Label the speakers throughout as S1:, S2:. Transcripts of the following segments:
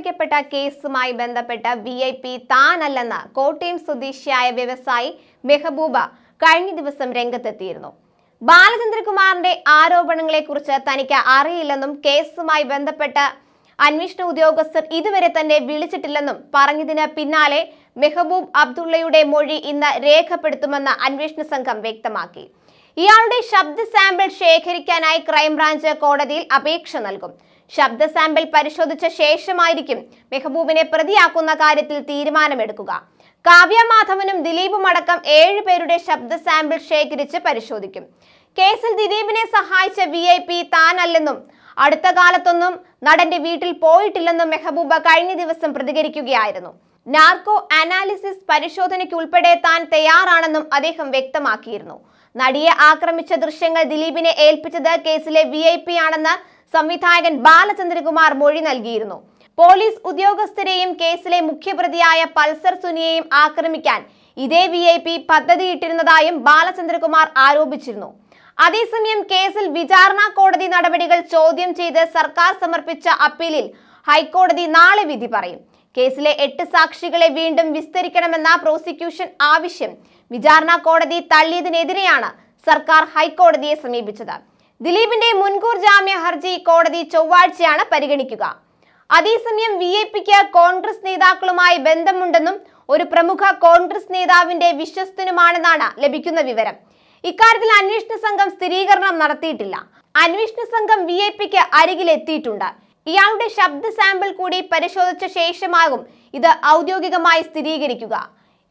S1: ആക്രമിക്കപ്പെട്ട കേസുമായി ബന്ധപ്പെട്ട് വി ഐ പി താനല്ലെന്ന കോട്ടയം സ്വദേശിയായ വ്യവസായി മെഹബൂബ കഴിഞ്ഞ ദിവസം രംഗത്തെത്തിയിരുന്നു ബാലചന്ദ്രകുമാറിന്റെ ആരോപണങ്ങളെക്കുറിച്ച് തനിക്ക് അറിയില്ലെന്നും കേസുമായി ബന്ധപ്പെട്ട അന്വേഷണ ഉദ്യോഗസ്ഥർ ഇതുവരെ തന്നെ വിളിച്ചിട്ടില്ലെന്നും പറഞ്ഞതിന് പിന്നാലെ മെഹബൂബ് അബ്ദുള്ളയുടെ മൊഴി ഇന്ന് രേഖപ്പെടുത്തുമെന്ന് അന്വേഷണ സംഘം വ്യക്തമാക്കി ഇയാളുടെ ശബ്ദ സാമ്പിൾ ശേഖരിക്കാനായി ക്രൈംബ്രാഞ്ച് കോടതിയിൽ അപേക്ഷ നൽകും ശബ്ദ സാമ്പിൾ പരിശോധിച്ച ശേഷമായിരിക്കും മെഹബൂബിനെ പ്രതിയാക്കുന്ന കാര്യത്തിൽ തീരുമാനമെടുക്കുക കാവ്യ മാധവനും ദിലീപും അടക്കം ഏഴ് പേരുടെ ശബ്ദ സാമ്പിൾ ശേഖരിച്ച് പരിശോധിക്കും കേസിൽ ദിലീപിനെ സഹായിച്ച വി ഐ പി താനല്ലെന്നും അടുത്ത കാലത്തൊന്നും നടന്റെ വീട്ടിൽ പോയിട്ടില്ലെന്നും മെഹബൂബ കഴിഞ്ഞ ദിവസം പ്രതികരിക്കുകയായിരുന്നു നാർക്കോ അനാലിസിസ് പരിശോധനയ്ക്ക് ഉൾപ്പെടെ താൻ തയ്യാറാണെന്നും അദ്ദേഹം വ്യക്തമാക്കിയിരുന്നു നടിയെ ആക്രമിച്ച ദൃശ്യങ്ങൾ ദിലീപിനെ ഏൽപ്പിച്ചത് കേസിലെ വി ഐ പി ആണെന്ന് സംവിധായകൻ ബാലചന്ദ്രകുമാർ മൊഴി നൽകിയിരുന്നു പോലീസ് ഉദ്യോഗസ്ഥരെയും കേസിലെ മുഖ്യപ്രതിയായ പൾസർ സുനിയെയും ആക്രമിക്കാൻ ഇതേ വി ഐ പി പദ്ധതിയിട്ടിരുന്നതായും ബാലചന്ദ്രകുമാർ ആരോപിച്ചിരുന്നു അതേസമയം കേസിൽ വിചാരണ കോടതി നടപടികൾ ചോദ്യം ചെയ്ത് സർക്കാർ സമർപ്പിച്ച അപ്പീലിൽ ഹൈക്കോടതി നാളെ വിധി പറയും കേസിലെ എട്ട് സാക്ഷികളെ വീണ്ടും വിസ്തരിക്കണമെന്ന പ്രോസിക്യൂഷൻ ആവശ്യം വിചാരണ കോടതി തള്ളിയതിനെതിരെയാണ് സർക്കാർ ഹൈക്കോടതിയെ സമീപിച്ചത് ദിലീപിന്റെ മുൻകൂർ ജാമ്യ ഹർജി കോടതി ചൊവ്വാഴ്ചയാണ് പരിഗണിക്കുക അതേസമയം വി ഐ പിക്ക് കോൺഗ്രസ് നേതാക്കളുമായി ബന്ധമുണ്ടെന്നും ഒരു പ്രമുഖ കോൺഗ്രസ് നേതാവിന്റെ വിശ്വസ്തനുമാണെന്നാണ് ലഭിക്കുന്ന വിവരം ഇക്കാര്യത്തിൽ അന്വേഷണ സംഘം സ്ഥിരീകരണം നടത്തിയിട്ടില്ല അന്വേഷണ സംഘം വി ഐ പിക്ക് അരികിലെത്തിയിട്ടുണ്ട് ഇയാളുടെ ശബ്ദ സാമ്പിൾ കൂടി പരിശോധിച്ച ശേഷമാകും ഇത് ഔദ്യോഗികമായി സ്ഥിരീകരിക്കുക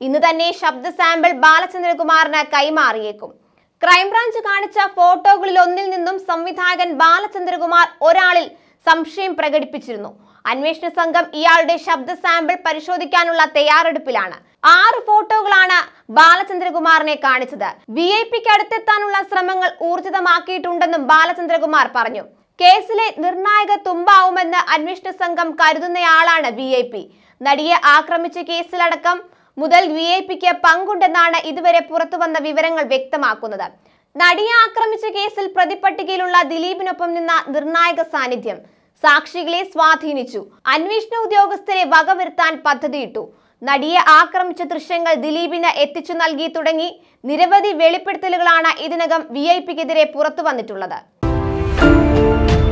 S1: ഇന്ന് തന്നെ ശബ്ദ സാമ്പിൾ ബാലചന്ദ്രകുമാറിന് കൈമാറിയേക്കും ക്രൈംബ്രാഞ്ച് കാണിച്ച ഫോട്ടോകളിൽ ഒന്നിൽ നിന്നും സംവിധായകൻ ബാലചന്ദ്രകുമാർ ഒരാളിൽ സംശയം പ്രകടിപ്പിച്ചിരുന്നു അന്വേഷണ സംഘം ഇയാളുടെ ശബ്ദ സാമ്പിൾ പരിശോധിക്കാനുള്ള തയ്യാറെടുപ്പിലാണ് ആറ് ഫോട്ടോകളാണ് ബാലചന്ദ്രകുമാറിനെ കാണിച്ചത് വി ഐ പിക്ക് അടുത്തെത്താനുള്ള ശ്രമങ്ങൾ ഊർജിതമാക്കിയിട്ടുണ്ടെന്നും ബാലചന്ദ്രകുമാർ പറഞ്ഞു കേസിലെ നിർണായക തുമ്പാവുമെന്ന് അന്വേഷണ സംഘം കരുതുന്നയാളാണ് വി ഐ പി നടിയെ ആക്രമിച്ച കേസിലടക്കം മുതൽ വി ഐ പിക്ക് പങ്കുണ്ടെന്നാണ് ഇതുവരെ പുറത്തുവന്ന വിവരങ്ങൾ വ്യക്തമാക്കുന്നത് നടിയെ ആക്രമിച്ച കേസിൽ പ്രതിപട്ടികയിലുള്ള ദിലീപിനൊപ്പം നിന്ന നിർണായക സാന്നിധ്യം സാക്ഷികളെ സ്വാധീനിച്ചു അന്വേഷണ ഉദ്യോഗസ്ഥരെ വകവരുത്താൻ പദ്ധതിയിട്ടു നടിയെ ആക്രമിച്ച ദൃശ്യങ്ങൾ ദിലീപിന് എത്തിച്ചു നൽകി തുടങ്ങി നിരവധി വെളിപ്പെടുത്തലുകളാണ് ഇതിനകം വി ഐ പിക്കെതിരെ പുറത്തു വന്നിട്ടുള്ളത്